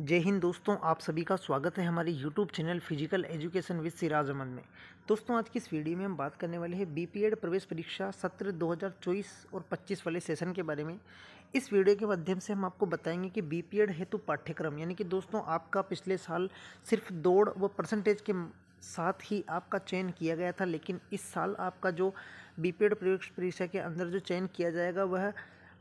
जय हिंद दोस्तों आप सभी का स्वागत है हमारे YouTube channel physical education with Siraj Aman में दोस्तों आज की इस वीडियो में हम बात करने वाले हैं बी प्रवेश परीक्षा सत्र 2024 और 25 वाले सेशन के बारे में इस वीडियो के माध्यम से हम आपको बताएंगे कि बी पी हेतु पाठ्यक्रम यानी कि दोस्तों आपका पिछले साल सिर्फ दौड़ व परसेंटेज के साथ ही आपका चयन किया गया था लेकिन इस साल आपका जो बी प्रवेश परीक्षा के अंदर जो चयन किया जाएगा वह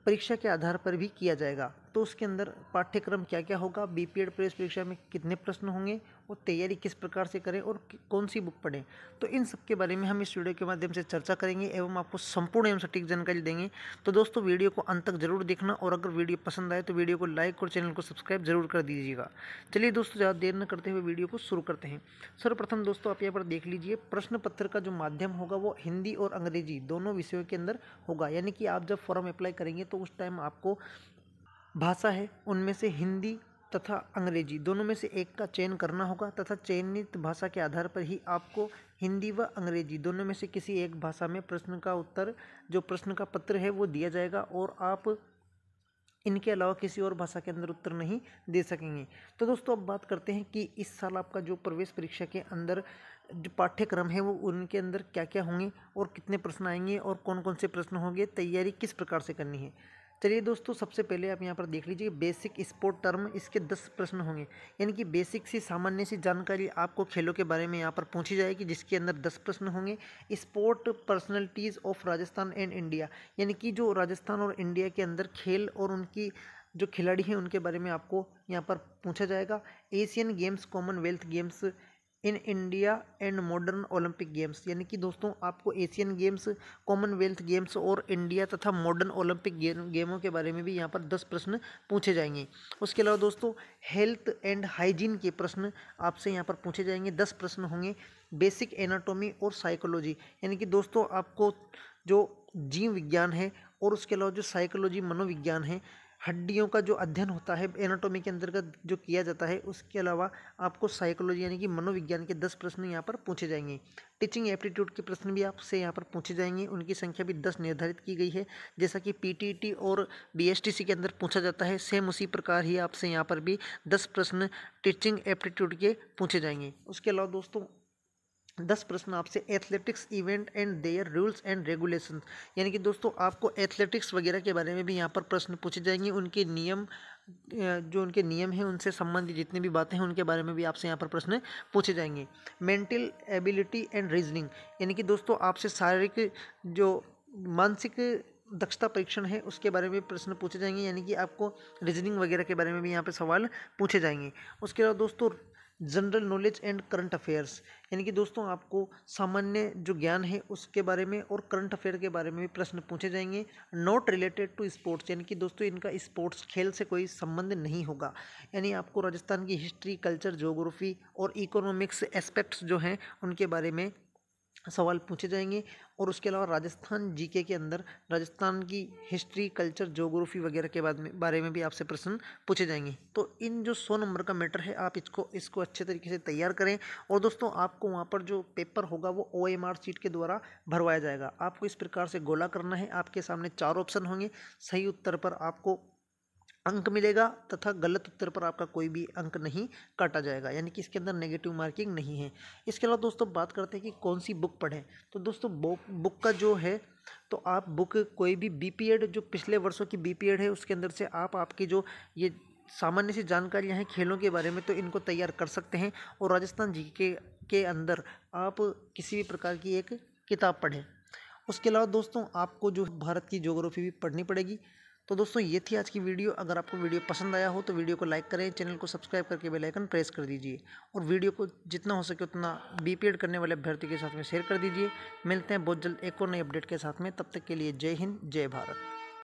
परीक्षा के आधार पर भी किया जाएगा तो उसके अंदर पाठ्यक्रम क्या क्या होगा बी पी एड प्रवेश परीक्षा में कितने प्रश्न होंगे और तैयारी किस प्रकार से करें और कौन सी बुक पढ़ें तो इन सब के बारे में हम इस वीडियो के माध्यम से चर्चा करेंगे एवं आपको संपूर्ण एवं सटीक जानकारी देंगे तो दोस्तों वीडियो को अंत तक जरूर देखना और अगर वीडियो पसंद आए तो वीडियो को लाइक और चैनल को सब्सक्राइब जरूर कर दीजिएगा चलिए दोस्तों ज़्यादा देर न करते हुए वीडियो को शुरू करते हैं सर्वप्रथम दोस्तों आप यहाँ पर देख लीजिए प्रश्न पत्र का जो माध्यम होगा वो हिंदी और अंग्रेजी दोनों विषयों के अंदर होगा यानी कि आप जब फॉर्म अप्लाई करेंगे तो उस टाइम आपको भाषा है उनमें से हिंदी तथा अंग्रेजी दोनों में से एक का चयन करना होगा तथा चयनित भाषा के आधार पर ही आपको हिंदी व अंग्रेजी दोनों में से किसी एक भाषा में प्रश्न का उत्तर जो प्रश्न का पत्र है वो दिया जाएगा और आप इनके अलावा किसी और भाषा के अंदर उत्तर नहीं दे सकेंगे तो दोस्तों अब बात करते हैं कि इस साल आपका जो प्रवेश परीक्षा के अंदर जो पाठ्यक्रम है वो उनके अंदर क्या क्या होंगे और कितने प्रश्न आएंगे और कौन कौन से प्रश्न होंगे तैयारी किस प्रकार से करनी है चलिए दोस्तों सबसे पहले आप यहाँ पर देख लीजिए बेसिक स्पोर्ट टर्म इसके दस प्रश्न होंगे यानी कि बेसिक सी सामान्य सी जानकारी आपको खेलों के बारे में यहाँ पर पूछी जाएगी जिसके अंदर दस प्रश्न होंगे sport personalities of Rajasthan and India यानी कि जो राजस्थान और इंडिया के अंदर खेल और उनकी जो खिलाड़ी हैं उनके बारे में आपको यहाँ पर पूछा जाएगा Asian games Commonwealth games in India and modern Olympic games यानी कि दोस्तों आपको एशियन गेम्स कॉमनवेल्थ गेम्स और इंडिया तथा मॉडर्न ओलंपिक गेमों के बारे में भी यहाँ पर दस प्रश्न पूछे जाएंगे उसके अलावा दोस्तों हेल्थ एंड हाइजीन के प्रश्न आपसे यहाँ पर पूछे जाएंगे दस प्रश्न होंगे बेसिक एनाटोमी और साइकोलॉजी यानी कि दोस्तों आपको जो जीव विज्ञान है और उसके अलावा जो साइकोलॉजी मनोविज्ञान है हड्डियों का जो अध्ययन होता है एनाटॉमी के अंतर्गत जो किया जाता है उसके अलावा आपको साइकोलॉजी यानी कि मनोविज्ञान के दस प्रश्न यहाँ पर पूछे जाएंगे टीचिंग एप्टीट्यूड के प्रश्न भी आपसे यहाँ पर पूछे जाएंगे उनकी संख्या भी दस निर्धारित की गई है जैसा कि पीटीटी और बीएसटीसी के अंदर पूछा जाता है सेम उसी प्रकार ही आपसे यहाँ पर भी दस प्रश्न टीचिंग एप्टीट्यूड के पूछे जाएंगे उसके अलावा दोस्तों दस प्रश्न आपसे athletics event and their rules and regulations यानी कि दोस्तों आपको एथलेटिक्स वगैरह के बारे में भी यहाँ पर प्रश्न पूछे जाएंगे उनके नियम जो उनके नियम हैं उनसे संबंधित जितनी भी बातें हैं उनके बारे में भी आपसे यहाँ पर प्रश्न पूछे जाएंगे मेंटल एबिलिटी एंड रीजनिंग यानी कि दोस्तों आपसे शारीरिक जो मानसिक दक्षता परीक्षण है उसके बारे में प्रश्न पूछे जाएंगे यानी कि आपको रीजनिंग वगैरह के बारे में भी यहाँ पे सवाल पूछे जाएंगे उसके अलावा दोस्तों general knowledge and current affairs यानी कि दोस्तों आपको सामान्य जो ज्ञान है उसके बारे में और करंट अफेयर के बारे में भी प्रश्न पूछे जाएंगे नॉट रिलेटेड टू स्पोर्ट्स यानी कि दोस्तों इनका स्पोर्ट्स खेल से कोई संबंध नहीं होगा यानी आपको राजस्थान की हिस्ट्री कल्चर जोग्राफी और इकोनॉमिक्स एस्पेक्ट्स जो हैं उनके बारे में सवाल पूछे जाएंगे और उसके अलावा राजस्थान जीके के अंदर राजस्थान की हिस्ट्री कल्चर जोग्राफी वगैरह के बाद में बारे में भी आपसे प्रश्न पूछे जाएंगे तो इन जो सौ नंबर का मैटर है आप इसको इसको अच्छे तरीके से तैयार करें और दोस्तों आपको वहाँ पर जो पेपर होगा वो ओ एम आर सीट के द्वारा भरवाया जाएगा आपको इस प्रकार से गोला करना है आपके सामने चार ऑप्शन होंगे सही उत्तर पर आपको अंक मिलेगा तथा गलत उत्तर पर आपका कोई भी अंक नहीं काटा जाएगा यानी कि इसके अंदर नेगेटिव मार्किंग नहीं है इसके अलावा दोस्तों बात करते हैं कि कौन सी बुक पढ़ें तो दोस्तों बुक बुक का जो है तो आप बुक कोई भी बी पी एड जो पिछले वर्षों की बी पी एड है उसके अंदर से आप आपकी जो ये सामान्य सी जानकारियाँ हैं खेलों के बारे में तो इनको तैयार कर सकते हैं और राजस्थान जी के के अंदर आप किसी भी प्रकार की एक किताब पढ़ें उसके अलावा दोस्तों आपको जो भारत की जोग्राफी भी पढ़नी पड़ेगी तो दोस्तों ये थी आज की वीडियो अगर आपको वीडियो पसंद आया हो तो वीडियो को लाइक करें चैनल को सब्सक्राइब करके बेल आइकन प्रेस कर दीजिए और वीडियो को जितना हो सके उतना बीपीएड करने वाले अभ्यर्थी के साथ में शेयर कर दीजिए मिलते हैं बहुत जल्द एक और नई अपडेट के साथ में तब तक के लिए जय हिंद जय भारत